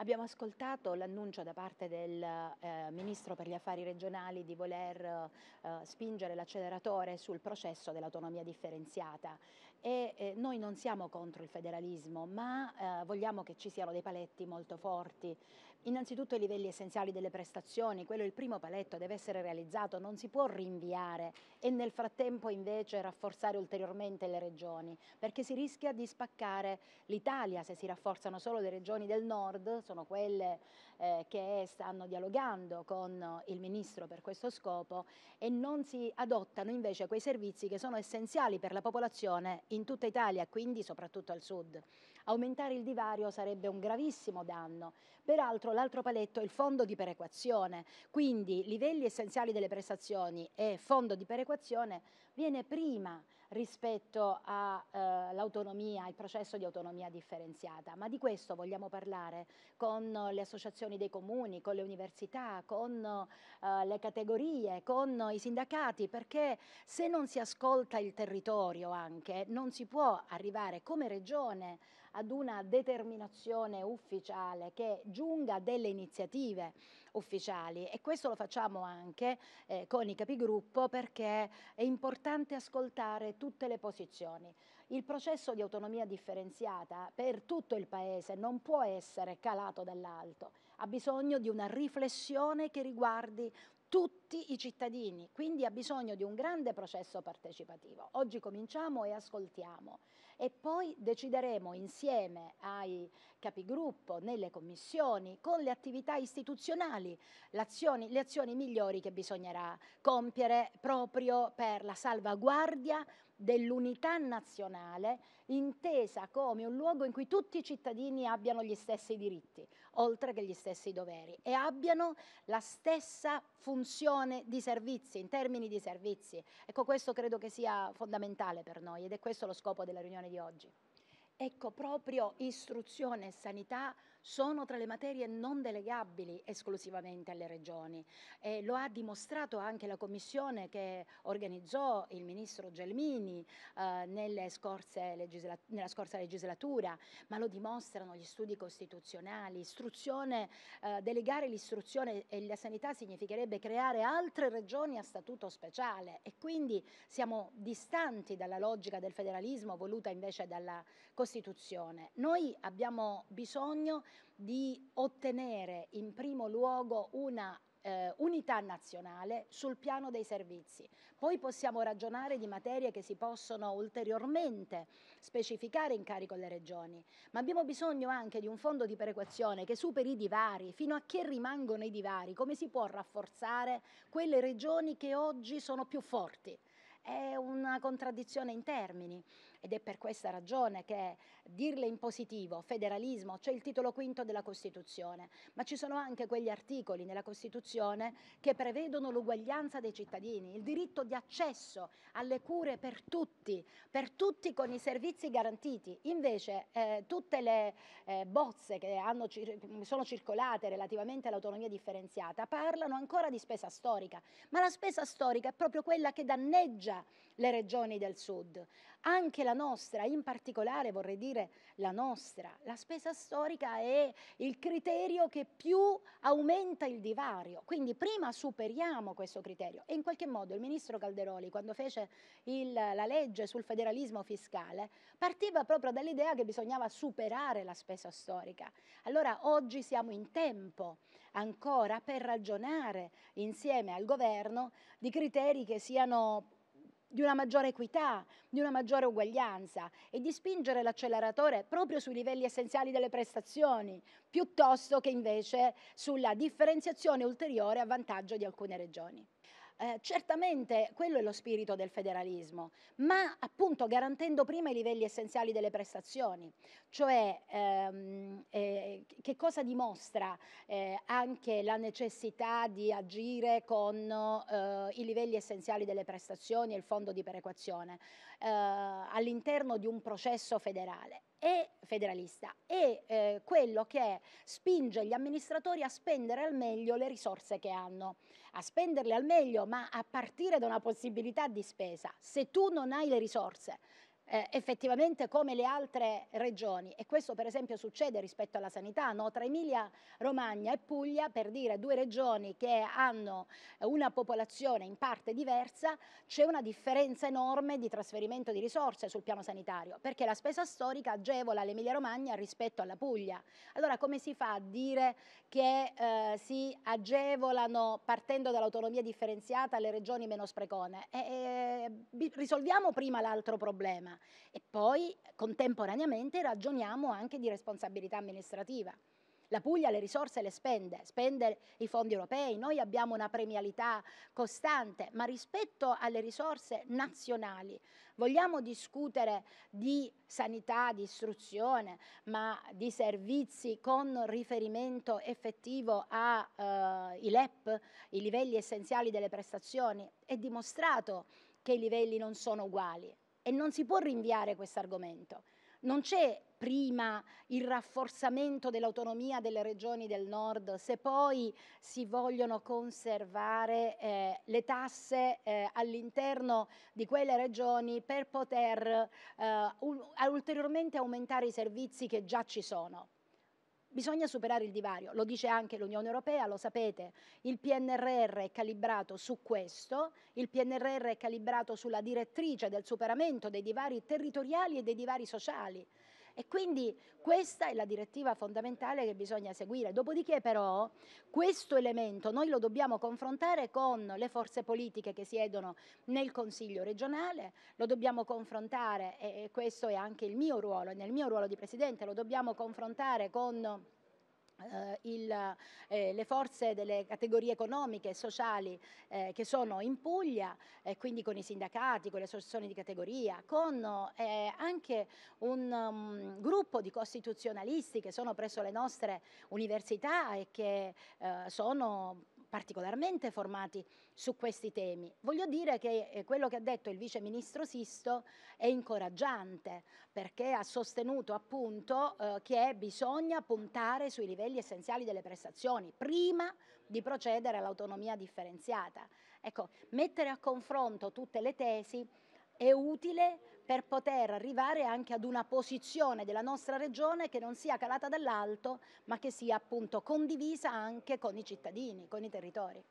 Abbiamo ascoltato l'annuncio da parte del eh, Ministro per gli Affari Regionali di voler eh, spingere l'acceleratore sul processo dell'autonomia differenziata e eh, noi non siamo contro il federalismo, ma eh, vogliamo che ci siano dei paletti molto forti. Innanzitutto i livelli essenziali delle prestazioni, quello è il primo paletto, deve essere realizzato, non si può rinviare e nel frattempo invece rafforzare ulteriormente le regioni, perché si rischia di spaccare l'Italia se si rafforzano solo le regioni del nord, sono quelle eh, che stanno dialogando con il Ministro per questo scopo e non si adottano invece quei servizi che sono essenziali per la popolazione in tutta Italia, quindi soprattutto al sud. Aumentare il divario sarebbe un gravissimo danno. Peraltro l'altro paletto è il fondo di perequazione, quindi livelli essenziali delle prestazioni e fondo di perequazione viene prima rispetto all'autonomia, eh, al processo di autonomia differenziata, ma di questo vogliamo parlare con le associazioni dei comuni, con le università, con eh, le categorie, con i sindacati, perché se non si ascolta il territorio anche, non si può arrivare come regione ad una determinazione ufficiale che giunga a delle iniziative ufficiali e questo lo facciamo anche eh, con i capigruppo perché è importante ascoltare tutte le posizioni. Il processo di autonomia differenziata per tutto il Paese non può essere calato dall'alto, ha bisogno di una riflessione che riguardi tutti tutti i cittadini, quindi ha bisogno di un grande processo partecipativo. Oggi cominciamo e ascoltiamo e poi decideremo insieme ai capigruppo, nelle commissioni, con le attività istituzionali, azioni, le azioni migliori che bisognerà compiere proprio per la salvaguardia dell'unità nazionale intesa come un luogo in cui tutti i cittadini abbiano gli stessi diritti, oltre che gli stessi doveri e abbiano la stessa funzione fruizione di servizi, in termini di servizi. Ecco, questo credo che sia fondamentale per noi ed è questo lo scopo della riunione di oggi. Ecco, proprio istruzione e sanità sono tra le materie non delegabili esclusivamente alle regioni. E lo ha dimostrato anche la commissione che organizzò il ministro Gelmini eh, scorse nella scorsa legislatura, ma lo dimostrano gli studi costituzionali. Eh, delegare l'istruzione e la sanità significherebbe creare altre regioni a statuto speciale e quindi siamo distanti dalla logica del federalismo voluta invece dalla Costituzione. Noi abbiamo bisogno di ottenere in primo luogo una eh, unità nazionale sul piano dei servizi. Poi possiamo ragionare di materie che si possono ulteriormente specificare in carico alle regioni, ma abbiamo bisogno anche di un fondo di perequazione che superi i divari, fino a che rimangono i divari, come si può rafforzare quelle regioni che oggi sono più forti. È una contraddizione in termini ed è per questa ragione che dirle in positivo federalismo, c'è cioè il titolo quinto della Costituzione, ma ci sono anche quegli articoli nella Costituzione che prevedono l'uguaglianza dei cittadini, il diritto di accesso alle cure per tutti, per tutti con i servizi garantiti. Invece eh, tutte le eh, bozze che hanno, sono circolate relativamente all'autonomia differenziata parlano ancora di spesa storica, ma la spesa storica è proprio quella che danneggia le regioni del sud. Anche la la nostra, in particolare vorrei dire la nostra. La spesa storica è il criterio che più aumenta il divario, quindi prima superiamo questo criterio e in qualche modo il ministro Calderoli quando fece il, la legge sul federalismo fiscale partiva proprio dall'idea che bisognava superare la spesa storica. Allora oggi siamo in tempo ancora per ragionare insieme al governo di criteri che siano di una maggiore equità, di una maggiore uguaglianza e di spingere l'acceleratore proprio sui livelli essenziali delle prestazioni, piuttosto che invece sulla differenziazione ulteriore a vantaggio di alcune regioni. Eh, certamente quello è lo spirito del federalismo, ma appunto garantendo prima i livelli essenziali delle prestazioni, cioè ehm, eh, che cosa dimostra eh, anche la necessità di agire con eh, i livelli essenziali delle prestazioni e il fondo di perequazione eh, all'interno di un processo federale e federalista e eh, quello che spinge gli amministratori a spendere al meglio le risorse che hanno, a spenderle al meglio ma a partire da una possibilità di spesa. Se tu non hai le risorse, eh, effettivamente come le altre regioni e questo per esempio succede rispetto alla sanità, no? tra Emilia Romagna e Puglia per dire due regioni che hanno una popolazione in parte diversa c'è una differenza enorme di trasferimento di risorse sul piano sanitario perché la spesa storica agevola l'Emilia Romagna rispetto alla Puglia. Allora come si fa a dire che eh, si agevolano partendo dall'autonomia differenziata le regioni meno sprecone? E, eh, e, eh, risolviamo prima l'altro problema e poi contemporaneamente ragioniamo anche di responsabilità amministrativa. La Puglia le risorse le spende, spende i fondi europei, noi abbiamo una premialità costante, ma rispetto alle risorse nazionali vogliamo discutere di sanità, di istruzione, ma di servizi con riferimento effettivo ai eh, LEP, i livelli essenziali delle prestazioni? È dimostrato che i livelli non sono uguali e non si può rinviare questo argomento. Non c'è prima il rafforzamento dell'autonomia delle regioni del nord, se poi si vogliono conservare eh, le tasse eh, all'interno di quelle regioni per poter eh, ulteriormente aumentare i servizi che già ci sono. Bisogna superare il divario, lo dice anche l'Unione Europea, lo sapete, il PNRR è calibrato su questo, il PNRR è calibrato sulla direttrice del superamento dei divari territoriali e dei divari sociali. E quindi questa è la direttiva fondamentale che bisogna seguire. Dopodiché però questo elemento noi lo dobbiamo confrontare con le forze politiche che siedono nel Consiglio regionale, lo dobbiamo confrontare, e questo è anche il mio ruolo, nel mio ruolo di Presidente, lo dobbiamo confrontare con eh, il, eh, le forze delle categorie economiche e sociali eh, che sono in Puglia, eh, quindi con i sindacati, con le associazioni di categoria, con eh, anche un um, gruppo di costituzionalisti che sono presso le nostre università e che eh, sono particolarmente formati su questi temi. Voglio dire che eh, quello che ha detto il Vice Ministro Sisto è incoraggiante perché ha sostenuto appunto eh, che bisogna puntare sui livelli essenziali delle prestazioni prima di procedere all'autonomia differenziata. Ecco, mettere a confronto tutte le tesi è utile per poter arrivare anche ad una posizione della nostra regione che non sia calata dall'alto ma che sia appunto condivisa anche con i cittadini, con i territori.